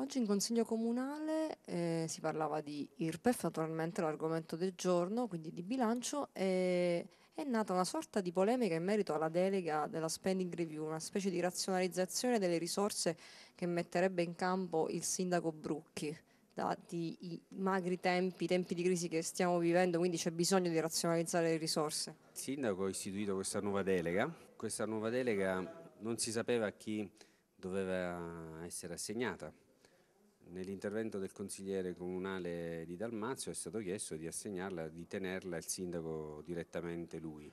Oggi in Consiglio Comunale eh, si parlava di IRPEF, naturalmente l'argomento del giorno, quindi di bilancio, e è nata una sorta di polemica in merito alla delega della spending review, una specie di razionalizzazione delle risorse che metterebbe in campo il sindaco Brucchi, dati i magri tempi, i tempi di crisi che stiamo vivendo, quindi c'è bisogno di razionalizzare le risorse. Il sindaco ha istituito questa nuova delega, questa nuova delega non si sapeva a chi doveva essere assegnata nell'intervento del consigliere comunale di Dalmazio è stato chiesto di assegnarla, di tenerla il sindaco direttamente lui.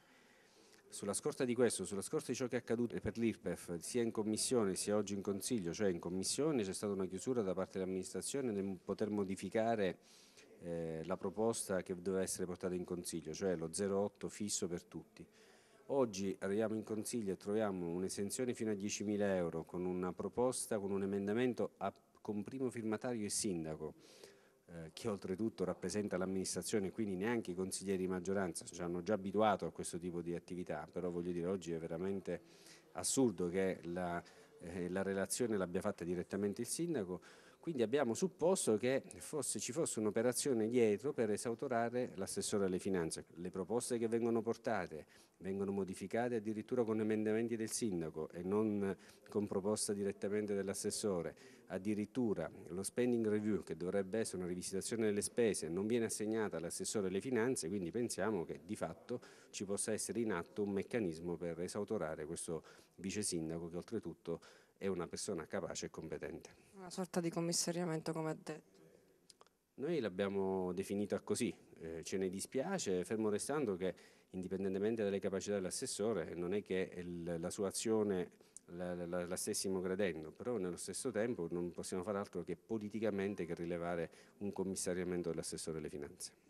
Sulla scorta di questo, sulla scorta di ciò che è accaduto per l'IRPEF, sia in commissione sia oggi in consiglio, cioè in commissione c'è stata una chiusura da parte dell'amministrazione nel poter modificare eh, la proposta che doveva essere portata in consiglio, cioè lo 08 fisso per tutti. Oggi arriviamo in consiglio e troviamo un'esenzione fino a 10.000 euro con una proposta, con un emendamento a con primo firmatario il sindaco, eh, che oltretutto rappresenta l'amministrazione, quindi neanche i consiglieri di maggioranza cioè, ci hanno già abituato a questo tipo di attività, però voglio dire oggi è veramente assurdo che la, eh, la relazione l'abbia fatta direttamente il sindaco, quindi abbiamo supposto che fosse, ci fosse un'operazione dietro per esautorare l'assessore alle finanze. Le proposte che vengono portate vengono modificate addirittura con emendamenti del sindaco e non con proposta direttamente dell'assessore. Addirittura lo spending review, che dovrebbe essere una rivisitazione delle spese, non viene assegnata all'assessore alle finanze, quindi pensiamo che di fatto ci possa essere in atto un meccanismo per esautorare questo vice sindaco che oltretutto è una persona capace e competente. Una sorta di commissariamento, come ha detto. Noi l'abbiamo definita così, eh, ce ne dispiace, fermo restando che indipendentemente dalle capacità dell'assessore non è che il, la sua azione la, la, la, stessimo gradendo, però nello stesso tempo non possiamo fare altro che politicamente che rilevare un commissariamento dell'assessore delle finanze.